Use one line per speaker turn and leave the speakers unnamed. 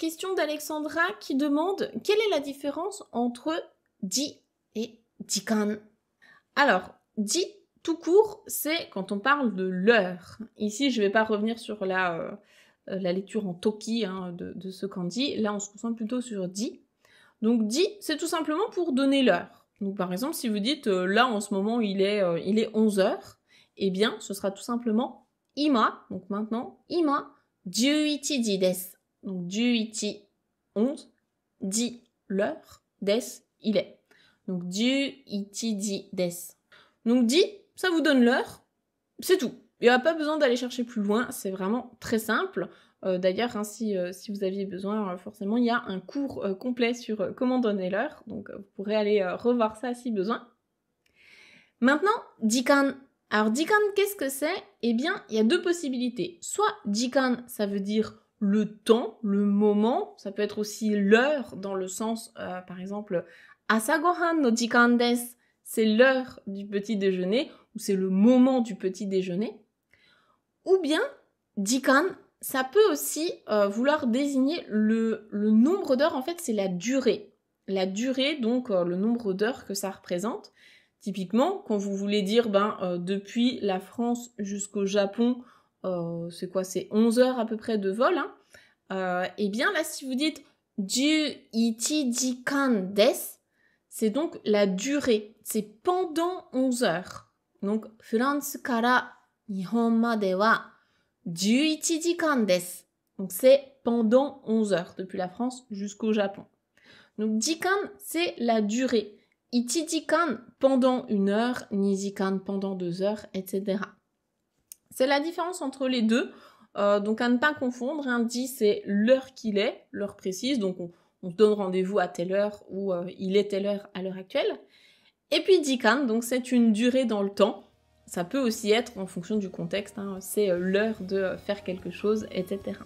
Question d'Alexandra qui demande quelle est la différence entre di et dikan Alors, di tout court, c'est quand on parle de l'heure. Ici, je ne vais pas revenir sur la, euh, lecture en toki hein, de, ce qu'on dit. Là, on se concentre plutôt sur di. Donc, di, c'est tout simplement pour donner l'heure. Donc, par exemple, si vous dites euh, là en ce moment il est, euh, il est 11 heures, eh bien, ce sera tout simplement ima, donc maintenant, ima, 11 ji donc du, iti, 11, dit l'heure, des, il est. Donc du, iti, dit des. Donc dit ça vous donne l'heure, c'est tout. Il n'y a pas besoin d'aller chercher plus loin, c'est vraiment très simple. Euh, d'ailleurs, ainsi hein, euh, si, vous aviez besoin, euh, forcément, il y a un cours complet sur comment donner l'heure. Donc, vous pourrez aller revoir ça si besoin. Maintenant, dikan. Alors, dikan, qu'est-ce que c'est Eh bien, il y a deux possibilités. Soit dikan, ça veut dire le temps, le moment, ça peut être aussi l'heure dans le sens, euh, par exemple, asagohan no jikan des, c'est l'heure du petit déjeuner ou c'est le moment du petit déjeuner. Ou bien jikan, ça peut aussi euh, vouloir désigner le, nombre d'heures, en fait c'est la durée. La durée, donc euh, le nombre d'heures que ça représente. Typiquement, quand vous voulez dire ben, depuis la France jusqu'au Japon, euh, c'est quoi, c'est 11 heures à peu près de vol, hein, eh bien là, si vous dites du jikan des, c'est donc la durée, c'est pendant 11 heures. Donc, France kara Nihon made wa jikan desu. Donc, c'est pendant 11 heures, depuis la France jusqu'au Japon. Donc, dikan, c'est la durée. Itidikan, pendant une heure, nizikan, pendant deux heures, etc. C'est la différence entre les deux. Euh, donc à ne pas confondre, un dit c'est l'heure qu'il est, l'heure précise, donc on, donne rendez-vous à telle heure ou euh, il est telle heure à l'heure actuelle. Et puis dikan, donc c'est une durée dans le temps. Ça peut aussi être en fonction du contexte, hein. c'est euh, l'heure de faire quelque chose, etc.